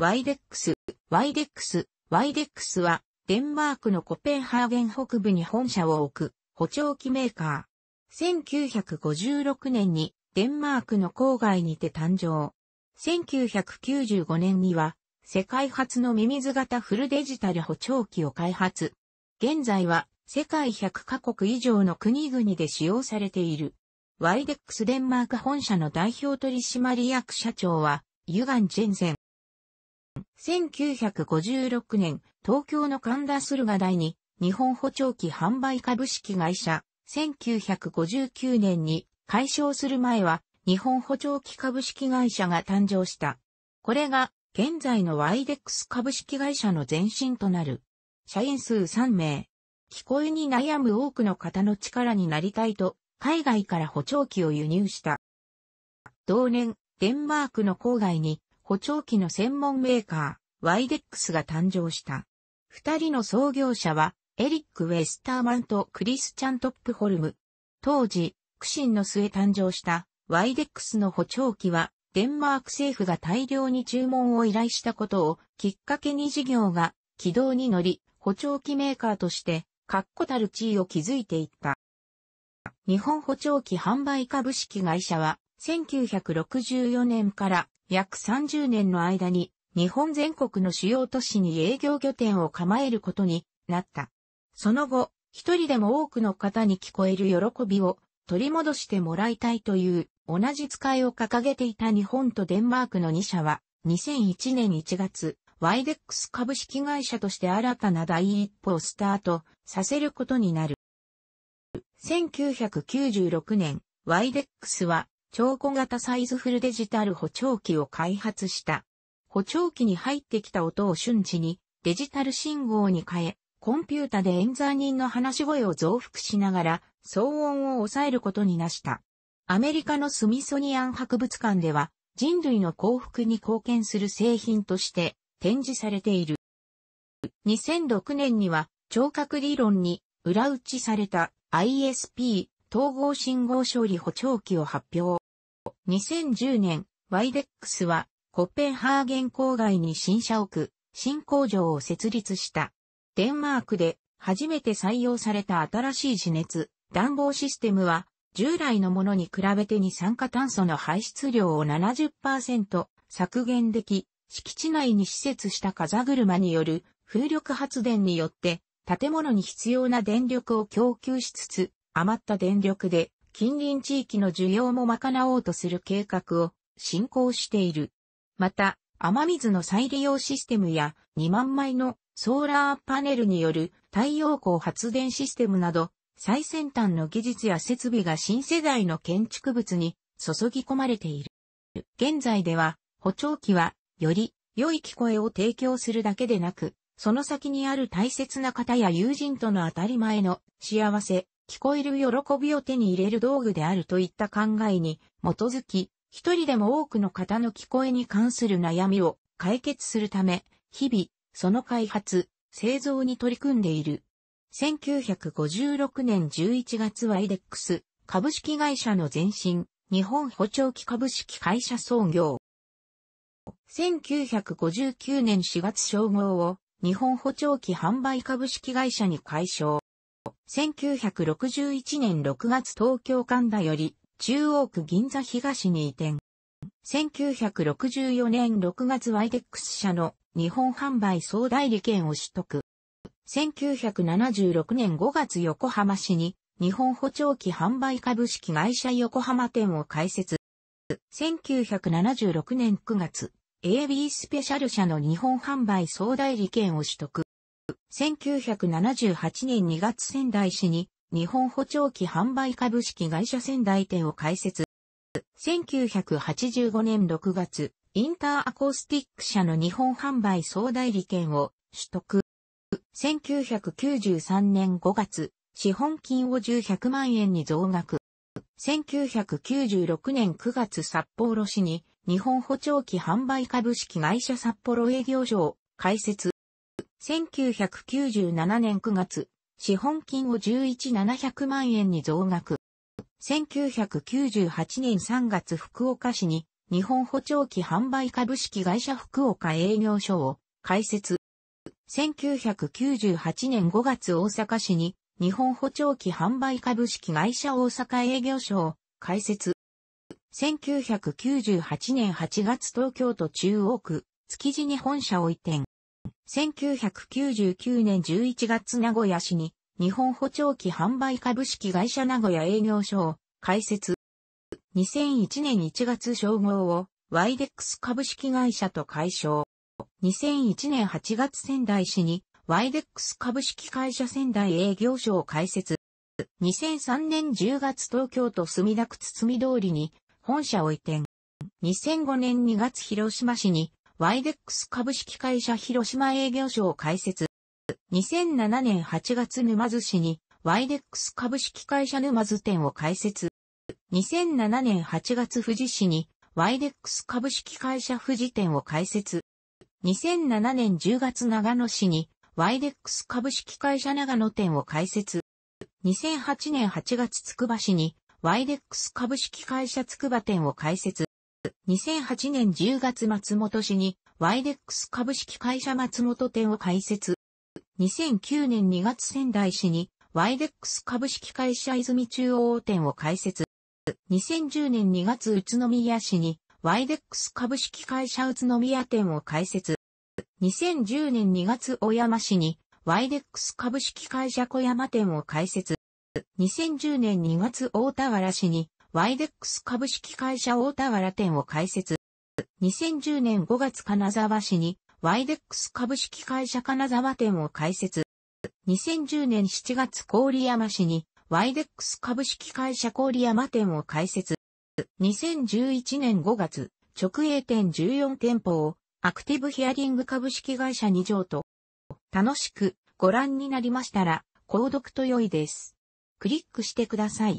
ワイデックス。ワイデックス。ワイデックスは、デンマークのコペンハーゲン北部に本社を置く補聴器メーカー。1956年にデンマークの郊外にて誕生。1995年には世界初のミミズ型フルデジタル補聴器を開発。現在は世界100カ国以上の国々で使用されている。ワイデックスデンマーク本社の代表取締役社長は、ユガン・ジェンセン。1956年、東京の神田駿河台に日本補聴器販売株式会社、1959年に解消する前は日本補聴器株式会社が誕生した。これが現在のワイデックス株式会社の前身となる。社員数3名。聞こえに悩む多くの方の力になりたいと、海外から補聴器を輸入した。同年、デンマークの郊外に補聴器の専門メーカー、ワイデックスが誕生した。二人の創業者は、エリック・ウェスターマンとクリスチャン・トップホルム。当時、苦心の末誕生したワイデックスの補聴器は、デンマーク政府が大量に注文を依頼したことをきっかけに事業が軌道に乗り、補聴器メーカーとして確固たる地位を築いていった。日本補聴器販売株式会社は1964年から約30年の間に日本全国の主要都市に営業拠点を構えることになった。その後、一人でも多くの方に聞こえる喜びを取り戻してもらいたいという同じ使いを掲げていた日本とデンマークの2社は2001年1月、ワイデックス株式会社として新たな第一歩をスタートさせることになる。1996年、ワイデックスは超小型サイズフルデジタル補聴器を開発した。補聴器に入ってきた音を瞬時にデジタル信号に変え、コンピュータで演算人の話し声を増幅しながら騒音を抑えることになした。アメリカのスミソニアン博物館では人類の幸福に貢献する製品として展示されている。2006年には聴覚理論に裏打ちされた ISP 統合信号処理補聴器を発表。2010年、ワイデックスは、コペンハーゲン郊外に新社屋、新工場を設立した。デンマークで初めて採用された新しい地熱、暖房システムは、従来のものに比べて二酸化炭素の排出量を70%削減でき、敷地内に施設した風車による風力発電によって、建物に必要な電力を供給しつつ、余った電力で近隣地域の需要も賄おうとする計画を進行している。また、雨水の再利用システムや2万枚のソーラーパネルによる太陽光発電システムなど最先端の技術や設備が新世代の建築物に注ぎ込まれている。現在では補聴器はより良い聞こえを提供するだけでなく、その先にある大切な方や友人との当たり前の幸せ、聞こえる喜びを手に入れる道具であるといった考えに基づき、一人でも多くの方の聞こえに関する悩みを解決するため、日々、その開発、製造に取り組んでいる。1956年11月はイデックス株式会社の前身、日本補聴器株式会社創業。1959年4月称号を日本補聴器販売株式会社に解消。1961年6月東京神田より中央区銀座東に移転。1964年6月ワイテックス社の日本販売総代理権を取得。1976年5月横浜市に日本補聴器販売株式会社横浜店を開設。1976年9月、AB スペシャル社の日本販売総代理権を取得。1978年2月仙台市に日本補聴器販売株式会社仙台店を開設。1985年6月、インターアコースティック社の日本販売総代理券を取得。1993年5月、資本金を1100万円に増額。1996年9月札幌市に日本補聴器販売株式会社札幌営業所を開設。1997年9月、資本金を11700万円に増額。1998年3月福岡市に日本補聴器販売株式会社福岡営業所を開設。1998年5月大阪市に日本補聴器販売株式会社大阪営業所を開設。1998年8月東京都中央区築地に本社を移転。1999年11月名古屋市に日本補聴器販売株式会社名古屋営業所を開設。2001年1月称号をワイデックス株式会社と解消。2001年8月仙台市にワイデックス株式会社仙台営業所を開設。2003年10月東京都墨田区堤通りに本社を移転。2005年2月広島市にワイデックス株式会社広島営業所を開設。2007年8月沼津市にワイデックス株式会社沼津店を開設。2007年8月富士市にワイデックス株式会社富士店を開設。2007年10月長野市にワイデックス株式会社長野店を開設。2008年8月つくば市にワイデックス株式会社つくば店を開設。2008年10月松本市にワイデックス株式会社松本店を開設。2009年2月仙台市にワイデックス株式会社泉中央店を開設。2010年2月宇都宮市にワイデックス株式会社宇都宮店を開設。2010年2月小山市にワイデックス株式会社小山店を開設。2010年2月大田原市にワイデックス株式会社大田原店を開設。2010年5月金沢市にワイデックス株式会社金沢店を開設。2010年7月郡山市にワイデックス株式会社郡山店を開設。2011年5月、直営店14店舗をアクティブヒアリング株式会社2条と楽しくご覧になりましたら購読と良いです。クリックしてください。